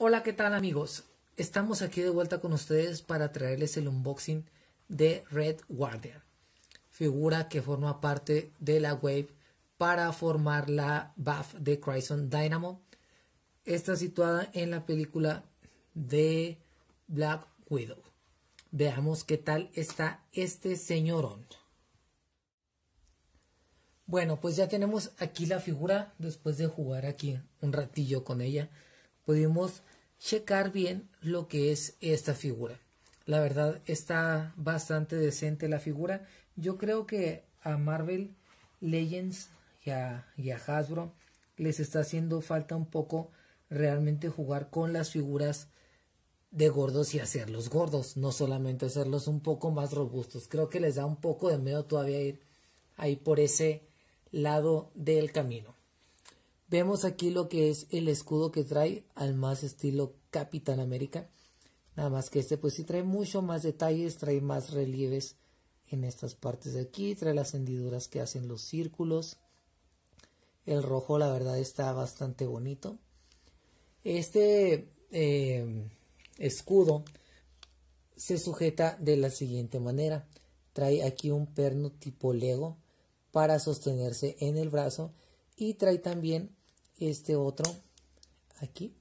Hola, ¿qué tal amigos? Estamos aquí de vuelta con ustedes para traerles el unboxing de Red Guardian, figura que forma parte de la Wave para formar la buff de Cryson Dynamo. Está situada en la película de Black Widow. Veamos qué tal está este señorón. Bueno, pues ya tenemos aquí la figura después de jugar aquí un ratillo con ella. Pudimos checar bien lo que es esta figura. La verdad está bastante decente la figura. Yo creo que a Marvel Legends y a, Hasbro les está haciendo falta un poco realmente jugar con las figuras de gordos y hacerlos gordos, no solamente hacerlos un poco más robustos. Creo que les da un poco de miedo todavía ir ahí por ese lado del camino. Vemos aquí lo que es el escudo que trae al más estilo Capitán América. Nada más que este pues sí trae mucho más detalles, trae más relieves en estas partes de aquí, trae las hendiduras que hacen los círculos. El rojo la verdad está bastante bonito. Este eh, escudo se sujeta de la siguiente manera. Trae aquí un perno tipo Lego para sostenerse en el brazo y trae también este otro aquí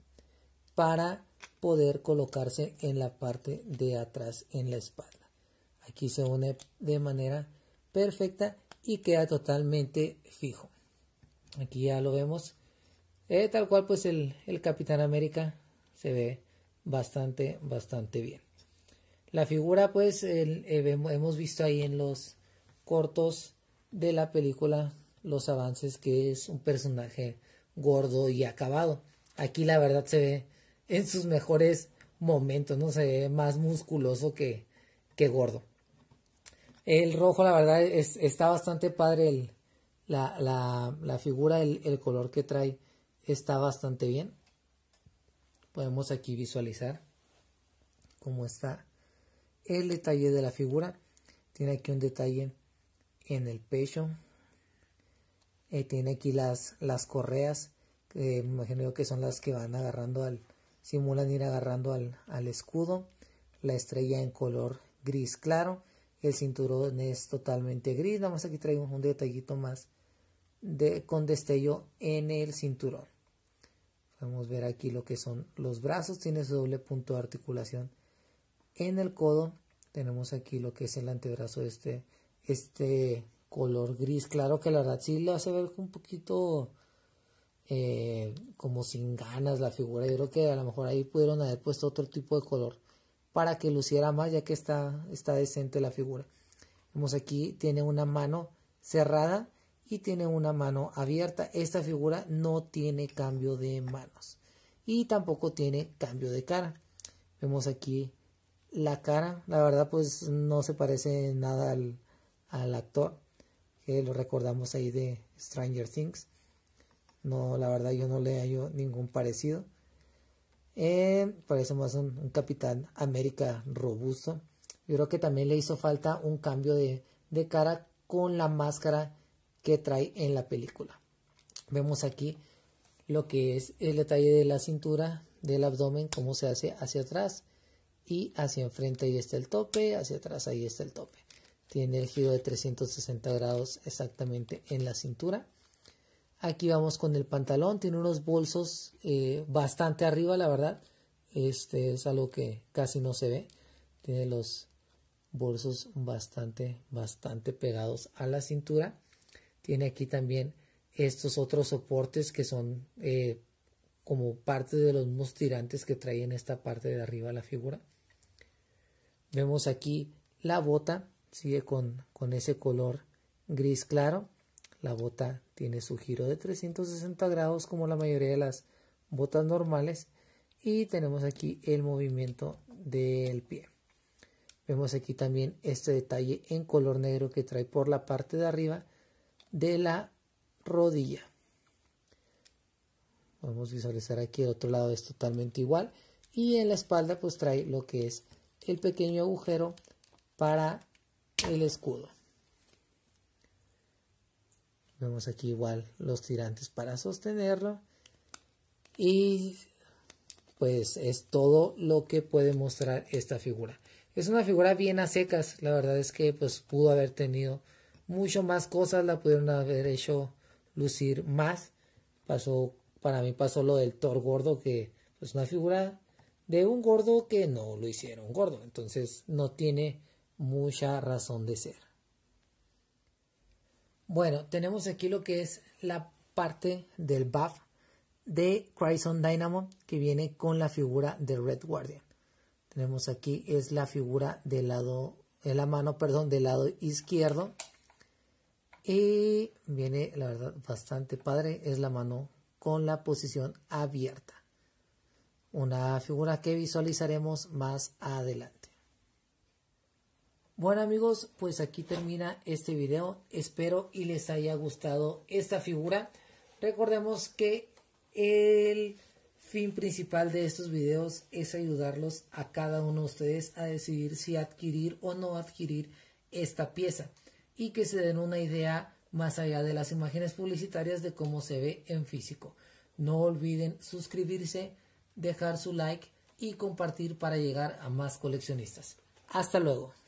para poder colocarse en la parte de atrás en la espalda. Aquí se une de manera perfecta y queda totalmente fijo. Aquí ya lo vemos. Eh, tal cual pues el, Capitán América se ve bastante, bastante bien. La figura pues eh, hemos visto ahí en los cortos de la película los avances que es un personaje gordo y acabado. Aquí la verdad se ve en sus mejores momentos, ¿no? Se ve más musculoso que, que gordo. El rojo, la verdad, es, está bastante padre la, figura, el, el color que trae está bastante bien. Podemos aquí visualizar cómo está el detalle de la figura. Tiene aquí un detalle en el pecho, eh, tiene aquí las, las correas, que me imagino que son las que van agarrando al, simulan ir agarrando al, al escudo. La estrella en color gris claro. El cinturón es totalmente gris. Nada más aquí traemos un detallito más de, con destello en el cinturón. Podemos ver aquí lo que son los brazos. Tiene su doble punto de articulación en el codo. Tenemos aquí lo que es el antebrazo este, este color gris claro que la verdad hace ver un poquito eh, como sin ganas la figura yo creo que a lo mejor ahí pudieron haber puesto otro tipo de color para que luciera más ya que está, está decente la figura vemos aquí tiene una mano cerrada y tiene una mano abierta esta figura no tiene cambio de manos y tampoco tiene cambio de cara vemos aquí la cara la verdad pues no se parece nada al, al actor eh, lo recordamos ahí de Stranger Things. No, la verdad yo no le hallo ningún parecido. Eh, parece más un, Capitán América robusto. Yo creo que también le hizo falta un cambio de, de cara con la máscara que trae en la película. Vemos aquí lo que es el detalle de la cintura, del abdomen, cómo se hace hacia atrás y hacia enfrente ahí está el tope, hacia atrás ahí está el tope. Tiene el giro de 360 grados exactamente en la cintura. Aquí vamos con el pantalón. Tiene unos bolsos eh, bastante arriba, la verdad. Este es algo que casi no se ve. Tiene los bolsos bastante, bastante pegados a la cintura. Tiene aquí también estos otros soportes que son eh, como parte de los mismos tirantes que trae en esta parte de arriba la figura. Vemos aquí la bota sigue con, ese color gris claro. La bota tiene su giro de 360 grados como la mayoría de las botas normales. Y tenemos aquí el movimiento del pie. Vemos aquí también este detalle en color negro que trae por la parte de arriba de la rodilla. Podemos visualizar aquí el otro lado es totalmente igual. Y en la espalda pues trae lo que es el pequeño agujero para el escudo. Vemos aquí igual los tirantes para sostenerlo. Y pues es todo lo que puede mostrar esta figura. Es una figura bien a secas. La verdad es que pues pudo haber tenido mucho más cosas. La pudieron haber hecho lucir más. Pasó, para mí pasó lo del Thor gordo que es pues, una figura de un gordo que no lo hicieron gordo. Entonces no tiene mucha razón de ser. Bueno, tenemos aquí lo que es la parte del buff de Cryson Dynamo que viene con la figura de Red Guardian. Tenemos aquí es la figura del lado, de la mano, perdón, del lado izquierdo. Y viene, la verdad, bastante padre. Es la mano con la posición abierta. Una figura que visualizaremos más adelante. Bueno amigos, pues aquí termina este video. Espero y les haya gustado esta figura. Recordemos que el fin principal de estos videos es ayudarlos a cada uno de ustedes a decidir si adquirir o no adquirir esta pieza y que se den una idea más allá de las imágenes publicitarias de cómo se ve en físico. No olviden suscribirse, dejar su like y compartir para llegar a más coleccionistas. Hasta luego.